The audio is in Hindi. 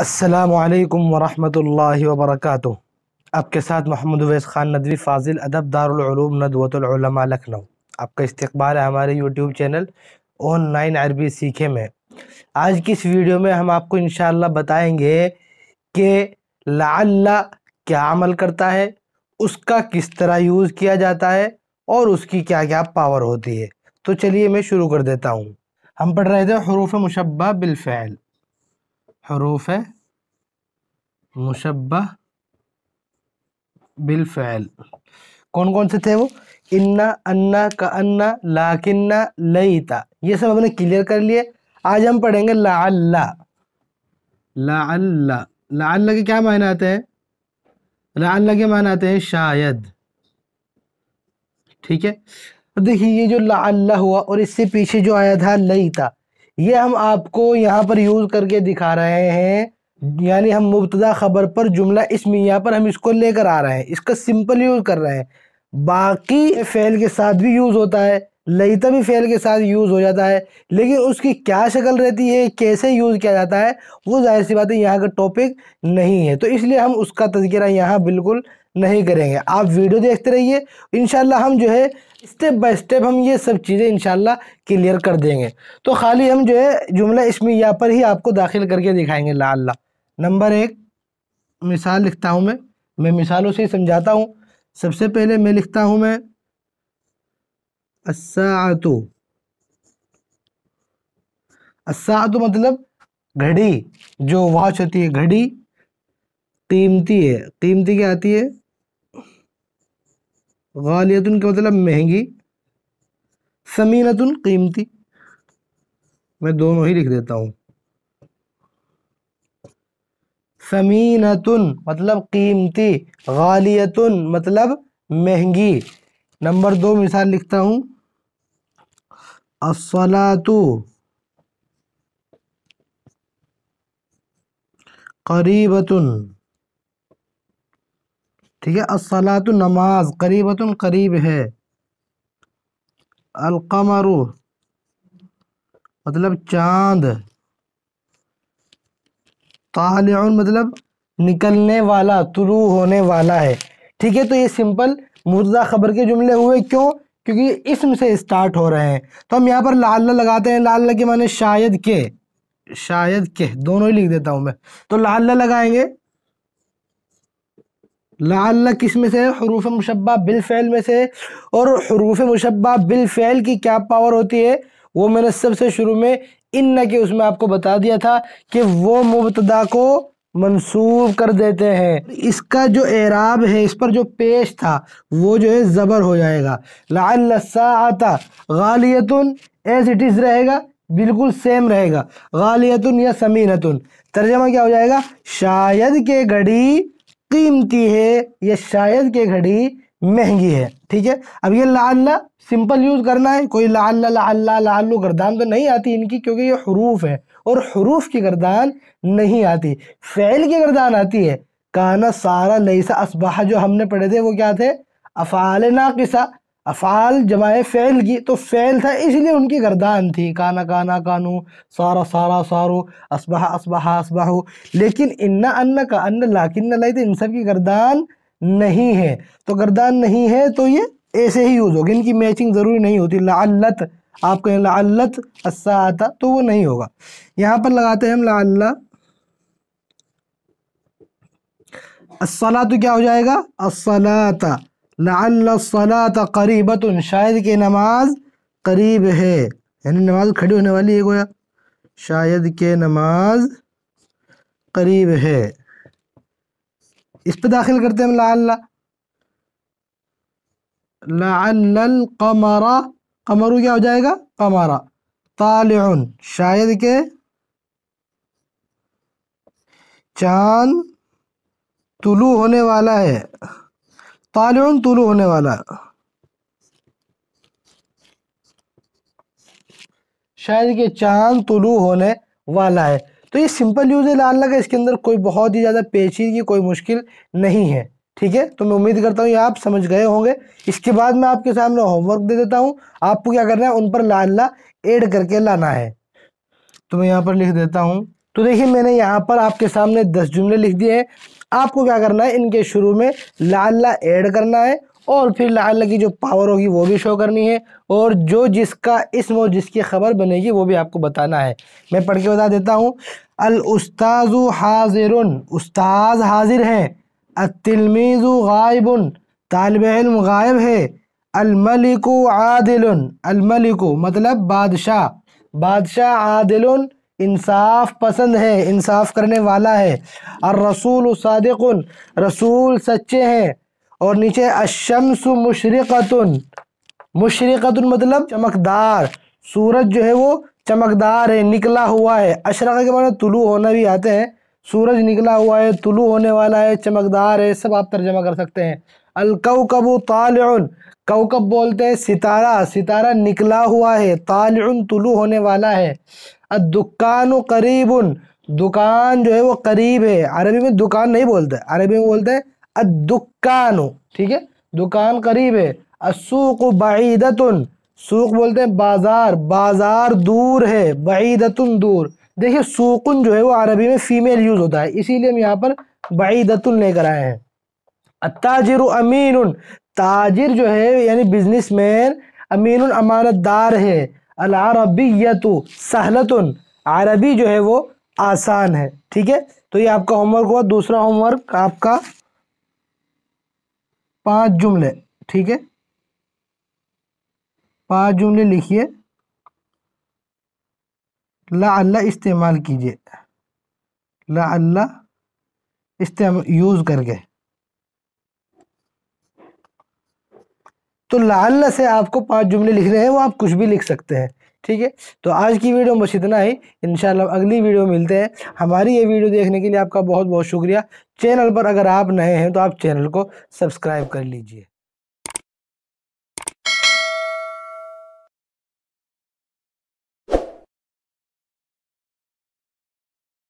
असलकम वरहमल वबरक आपके साथ मोहम्मद उवैस ख़ान नदवी फाजिल अदब दारूम नदवतमा लखनऊ आपका इस्तबाल है हमारे यूट्यूब चैनल ऑनलाइन अरबी सीखे में आज की इस वीडियो में हम आपको इन बताएंगे कि लाला क्या अमल करता है उसका किस तरह यूज़ किया जाता है और उसकी क्या क्या पावर होती है तो चलिए मैं शुरू कर देता हूँ हम पढ़ रहे थे हरूफ मुशबा बिलफ़ैल हरूफ मुशबा बिलफ़ैल कौन कौन से थे वो इन्ना अन्ना का अन्ना लाकिन्ना लईता ये सब हमने क्लियर कर लिए आज हम पढ़ेंगे लाल्ला ला लाल्ला के क्या मायने आते हैं लाल्ला के मायने आते हैं शायद ठीक है अब देखिए ये जो लाल्ला हुआ और इससे पीछे जो आया था लईता ये हम आपको यहाँ पर यूज़ करके दिखा रहे हैं यानी हम मुबतदा ख़बर पर जुमला इसमिया पर हम इसको लेकर आ रहे हैं इसका सिंपल यूज़ कर रहे हैं बाकी फ़ेल के साथ भी यूज़ होता है लईता भी फ़ेल के साथ यूज़ हो जाता है लेकिन उसकी क्या शक्ल रहती है कैसे यूज़ किया जाता है वो जाहिर सी बात है यहाँ का टॉपिक नहीं है तो इसलिए हम उसका तस्करा यहाँ बिल्कुल नहीं करेंगे आप वीडियो देखते रहिए इन हम जो है स्टेप बाय स्टेप हम ये सब चीज़ें इन क्लियर कर देंगे तो खाली हम जो है जुमला इसमें यहाँ पर ही आपको दाखिल करके दिखाएंगे ला नंबर एक मिसाल लिखता हूँ मैं मैं मिसालों से ही समझाता हूँ सबसे पहले मैं लिखता हूँ मैं असातु असातु मतलब घड़ी जो वॉच होती है घड़ी कीमती है कीमती क्या आती है गालियतुन का मतलब महंगी समीनतुन कीमती मैं दोनों ही लिख देता हूँ समीनतुन मतलब कीमती गालियतुन मतलब महंगी नंबर दो मिसाल लिखता हूँ असलातु करीबतुन ठीक है असलात नमाज करीबतन करीब है अलकमरु मतलब चांद ताल मतलब निकलने वाला तुलू होने वाला है ठीक है तो ये सिंपल मुर्दा खबर के जुमले हुए क्यों क्योंकि इसम से स्टार्ट हो रहे हैं तो हम यहाँ पर लाल लगाते हैं लाल के माने शायद के शायद के दोनों ही लिख देता हूँ मैं तो लाल लगाएंगे लाला किस में से हरूफ मुशबा फ़ैल में से और हरूफ मुशबा फ़ैल की क्या पावर होती है वो मैंने सबसे शुरू में इन न के उसमें आपको बता दिया था कि वो मुबतदा को मंसूब कर देते हैं इसका जो एराब है इस पर जो पेश था वो जो है ज़बर हो जाएगा लाता गालियतन एज इट इज़ रहेगा बिल्कुल सेम रहेगा गालियतन या समीनतन तर्जमा क्या हो जाएगा शायद के घड़ी कीमती है ये शायद के घड़ी महंगी है ठीक है अब ये लाल सिंपल यूज़ करना है कोई ला, ला लालू गर्दान तो नहीं आती इनकी क्योंकि ये हरूफ है और हरूफ की गर्दान नहीं आती फ़ैल की गर्दान आती है काना सारा लईसा असबाह जो हमने पढ़े थे वो क्या थे अफ़ाल नाकिसा अफ़ाल जमाए फ़ैल की तो फ़ैल था इसलिए उनकी गर्दान थी काना काना कानू सारा सारा सारो असबाह असबाह असबाह लेकिन इन्ना अन्ना का अन्न लाकिन लाई तो इन सब की गर्दान नहीं है तो गर्दान नहीं है तो ये ऐसे ही यूज़ होगी इनकी मैचिंग ज़रूरी नहीं होती लालत आप कहें लालत अस्सा आता तो वो नहीं होगा यहाँ पर लगाते हैं हम लाला असला तो क्या हो जाएगा असलाता लात करीबत शायद के नमाज करीब है यानी नमाज खड़ी होने वाली है गोया शायद के नमाज करीब है इस पर दाखिल करते हैं हम लाल कमारा कमरू क्या हो जाएगा कमारा ताल शायद के चांद तुलू होने वाला है तालिन तुलू होने वाला शायद ये चांद तुलू होने वाला है तो ये सिंपल यूज है लाल लगा इसके अंदर कोई बहुत ही ज़्यादा पेचीदगी कोई मुश्किल नहीं है ठीक है तो मैं उम्मीद करता हूँ ये आप समझ गए होंगे इसके बाद मैं आपके सामने होमवर्क दे देता हूँ आपको क्या करना है उन पर ला एड करके लाना है तो मैं यहाँ पर लिख देता हूँ तो देखिए मैंने यहाँ पर आपके सामने दस जुमले लिख दिए हैं आपको क्या करना है इनके शुरू में लाल ला ऐड करना है और फिर लाल की जो पावर होगी वो भी शो करनी है और जो जिसका इसम और जिसकी ख़बर बनेगी वो भी आपको बताना है मैं पढ़ के बता देता हूँ अल उस्ताज़ हाजिर उस्ताज़ हाजिर हैं अतिलमीज़ गायब तालब इल्म गायब है अलमलिक आदिल अलमलिक मतलब बादशाह बादशाह आदिल इंसाफ पसंद है इंसाफ करने वाला है और रसूल सदक़न रसूल सच्चे हैं और नीचे अशम्स मुशरक़तन मुशरक़तन मतलब चमकदार सूरज जो है वो चमकदार है निकला हुआ है अशरक़ के माना तुलू होना भी आते हैं सूरज निकला हुआ है तुलू होने वाला है चमकदार है सब आप तर्जमा कर सकते हैं कबू ताल कौकब बोलते हैं सितारा सितारा निकला हुआ है ताल तुलू होने वाला है दुकान करीब दुकान जो है वो करीब है अरबी में दुकान नहीं बोलते अरबी में बोलते हैं अदुकान ठीक है दुकान करीब है असूक बईदतुन सूख बोलते हैं बाज़ार बाज़ार दूर है बईदतुन दूर देखिए सूकुन जो है वो अरबी में फ़ीमेल यूज़ होता है इसीलिए हम यहाँ पर बईदतुन लेकर आए हैं अताजिर अमीन ताजिर जो है यानी मैन अमीन अमानतदार है तो सहलत अरबी जो है वो आसान है ठीक है तो ये आपका होमवर्क हुआ दूसरा होमवर्क आपका पांच जुमले ठीक है पांच जुमले लिखिए ला अल्लाह इस्तेमाल कीजिए ला अल्लाह इस्तेमाल यूज़ करके तो लाल से आपको पांच जुमले लिखने हैं वो आप कुछ भी लिख सकते हैं ठीक है तो आज की वीडियो में बस इतना ही इन अगली वीडियो मिलते हैं हमारी ये वीडियो देखने के लिए आपका बहुत बहुत शुक्रिया चैनल पर अगर आप नए हैं तो आप चैनल को सब्सक्राइब कर लीजिए